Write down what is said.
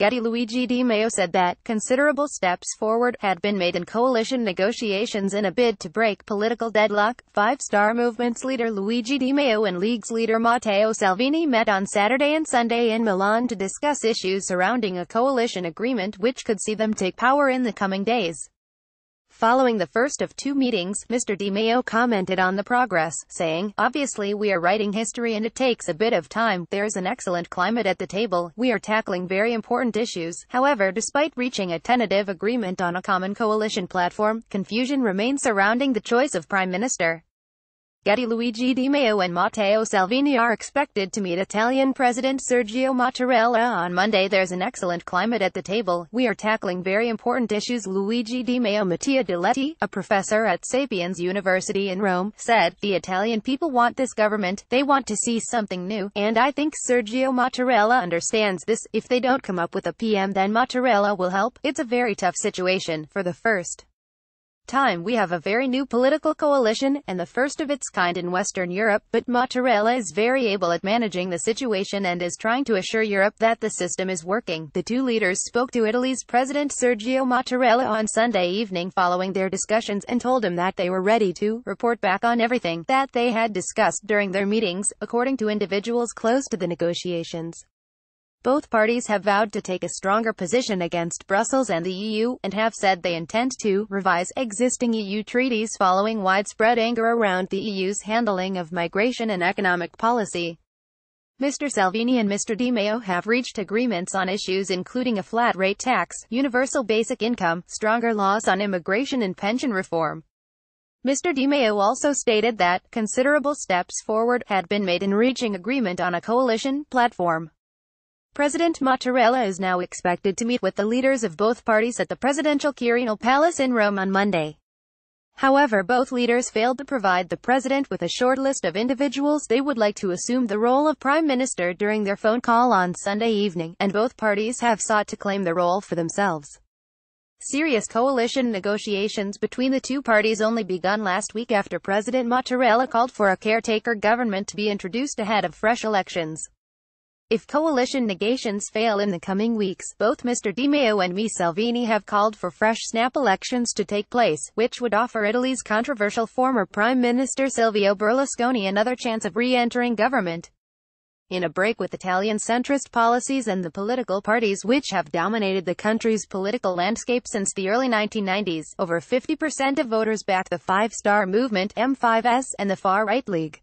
Getty Luigi Di Maio said that, considerable steps forward had been made in coalition negotiations in a bid to break political deadlock. Five Star Movement's leader Luigi Di Maio and League's leader Matteo Salvini met on Saturday and Sunday in Milan to discuss issues surrounding a coalition agreement which could see them take power in the coming days. Following the first of two meetings, Mr. DiMeo commented on the progress, saying, Obviously we are writing history and it takes a bit of time, there is an excellent climate at the table, we are tackling very important issues. However, despite reaching a tentative agreement on a common coalition platform, confusion remains surrounding the choice of Prime Minister. Getty Luigi Di Maio and Matteo Salvini are expected to meet Italian President Sergio Mattarella on Monday. There's an excellent climate at the table. We are tackling very important issues. Luigi Di Maio Mattia Diletti, a professor at Sapiens University in Rome, said, The Italian people want this government, they want to see something new, and I think Sergio Mattarella understands this. If they don't come up with a PM then Mattarella will help. It's a very tough situation, for the first time we have a very new political coalition, and the first of its kind in Western Europe, but Mattarella is very able at managing the situation and is trying to assure Europe that the system is working. The two leaders spoke to Italy's President Sergio Mattarella on Sunday evening following their discussions and told him that they were ready to report back on everything that they had discussed during their meetings, according to individuals close to the negotiations. Both parties have vowed to take a stronger position against Brussels and the EU, and have said they intend to revise existing EU treaties following widespread anger around the EU's handling of migration and economic policy. Mr. Salvini and Mr. Di Maio have reached agreements on issues including a flat rate tax, universal basic income, stronger laws on immigration and pension reform. Mr. Di Maio also stated that considerable steps forward had been made in reaching agreement on a coalition platform. President Mattarella is now expected to meet with the leaders of both parties at the presidential Quirinal Palace in Rome on Monday. However both leaders failed to provide the president with a short list of individuals they would like to assume the role of prime minister during their phone call on Sunday evening, and both parties have sought to claim the role for themselves. Serious coalition negotiations between the two parties only begun last week after President Mattarella called for a caretaker government to be introduced ahead of fresh elections. If coalition negations fail in the coming weeks, both Mr. Di Maio and me Salvini have called for fresh snap elections to take place, which would offer Italy's controversial former Prime Minister Silvio Berlusconi another chance of re-entering government. In a break with Italian centrist policies and the political parties which have dominated the country's political landscape since the early 1990s, over 50% of voters back the Five Star Movement M5S and the Far Right League.